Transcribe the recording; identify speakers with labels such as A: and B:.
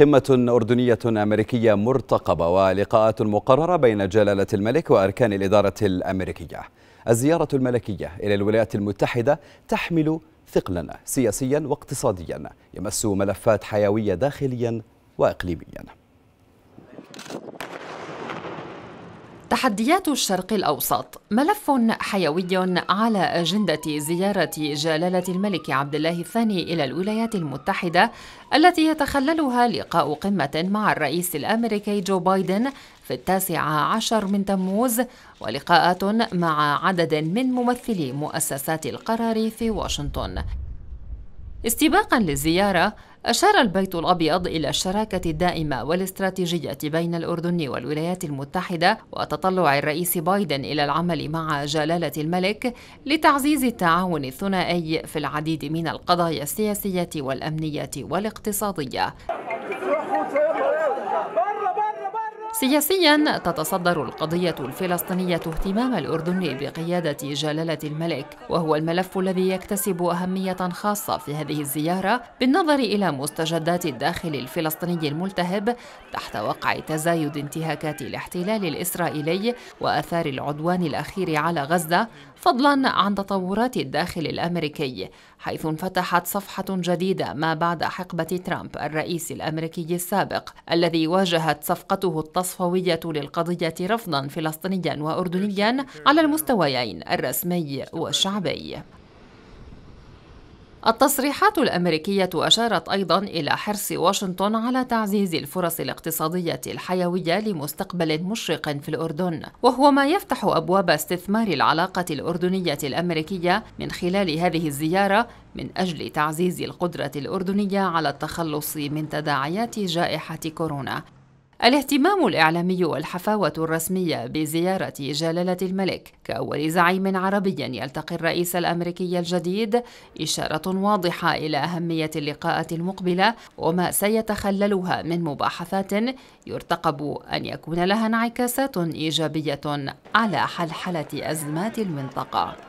A: قمة أردنية أمريكية مرتقبة ولقاءات مقررة بين جلالة الملك وأركان الإدارة الأمريكية الزيارة الملكية إلى الولايات المتحدة تحمل ثقلا سياسيا واقتصاديا يمس ملفات حيوية داخليا وإقليميا
B: تحديات الشرق الأوسط ملف حيوي على أجندة زيارة جلالة الملك عبد الله الثاني إلى الولايات المتحدة التي يتخللها لقاء قمة مع الرئيس الأمريكي جو بايدن في التاسع عشر من تموز ولقاءات مع عدد من ممثلي مؤسسات القرار في واشنطن استباقا للزيارة أشار البيت الأبيض إلى الشراكة الدائمة والاستراتيجية بين الأردن والولايات المتحدة وتطلع الرئيس بايدن إلى العمل مع جلالة الملك لتعزيز التعاون الثنائي في العديد من القضايا السياسية والأمنية والاقتصادية سياسيا تتصدر القضية الفلسطينية اهتمام الأردن بقيادة جلالة الملك وهو الملف الذي يكتسب أهمية خاصة في هذه الزيارة بالنظر إلى مستجدات الداخل الفلسطيني الملتهب تحت وقع تزايد انتهاكات الاحتلال الإسرائيلي وآثار العدوان الأخير على غزة فضلا عن تطورات الداخل الامريكي حيث انفتحت صفحه جديده ما بعد حقبه ترامب الرئيس الامريكي السابق الذي واجهت صفقته التصفية الصفوية للقضية رفضا فلسطينيا وأردنيا على المستويين الرسمي والشعبي التصريحات الامريكيه اشارت ايضا الى حرص واشنطن على تعزيز الفرص الاقتصاديه الحيويه لمستقبل مشرق في الاردن وهو ما يفتح ابواب استثمار العلاقه الاردنيه الامريكيه من خلال هذه الزياره من اجل تعزيز القدره الاردنيه على التخلص من تداعيات جائحه كورونا الاهتمام الإعلامي والحفاوة الرسمية بزيارة جلالة الملك كأول زعيم عربي يلتقي الرئيس الأمريكي الجديد إشارة واضحة إلى أهمية اللقاءات المقبلة وما سيتخللها من مباحثات يرتقب أن يكون لها انعكاسات إيجابية على حلحلة أزمات المنطقة